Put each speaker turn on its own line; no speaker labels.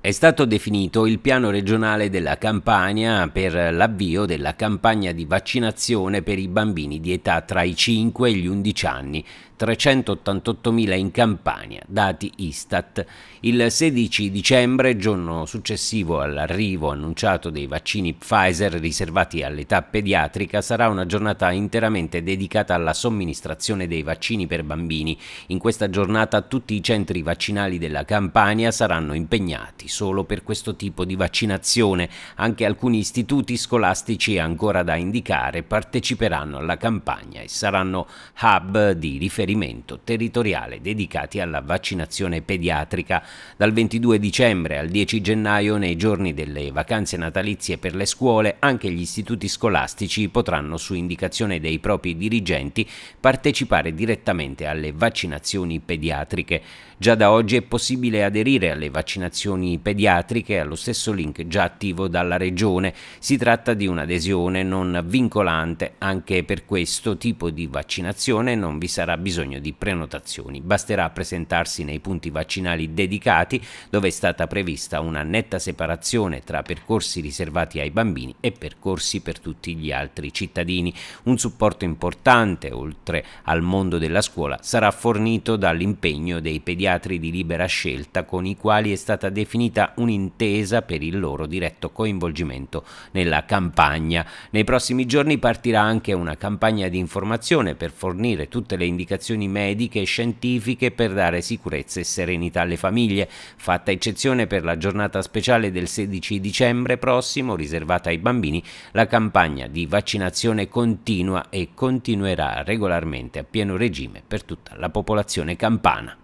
È stato definito il piano regionale della Campania per l'avvio della campagna di vaccinazione per i bambini di età tra i 5 e gli 11 anni, 388.000 in Campania, dati Istat. Il 16 dicembre, giorno successivo all'arrivo annunciato dei vaccini Pfizer riservati all'età pediatrica, sarà una giornata interamente dedicata alla somministrazione dei vaccini per bambini. In questa giornata tutti i centri vaccinali della Campania saranno impegnati solo per questo tipo di vaccinazione. Anche alcuni istituti scolastici ancora da indicare parteciperanno alla campagna e saranno hub di riferimento territoriale dedicati alla vaccinazione pediatrica. Dal 22 dicembre al 10 gennaio, nei giorni delle vacanze natalizie per le scuole, anche gli istituti scolastici potranno, su indicazione dei propri dirigenti, partecipare direttamente alle vaccinazioni pediatriche. Già da oggi è possibile aderire alle vaccinazioni pediatriche allo stesso link già attivo dalla Regione. Si tratta di un'adesione non vincolante, anche per questo tipo di vaccinazione non vi sarà bisogno di prenotazioni, basterà presentarsi nei punti vaccinali dedicati dove è stata prevista una netta separazione tra percorsi riservati ai bambini e percorsi per tutti gli altri cittadini. Un supporto importante, oltre al mondo della scuola, sarà fornito dall'impegno dei pediatri di libera scelta con i quali è stata definita definita un'intesa per il loro diretto coinvolgimento nella campagna. Nei prossimi giorni partirà anche una campagna di informazione per fornire tutte le indicazioni mediche e scientifiche per dare sicurezza e serenità alle famiglie, fatta eccezione per la giornata speciale del 16 dicembre prossimo riservata ai bambini, la campagna di vaccinazione continua e continuerà regolarmente a pieno regime per tutta la popolazione campana.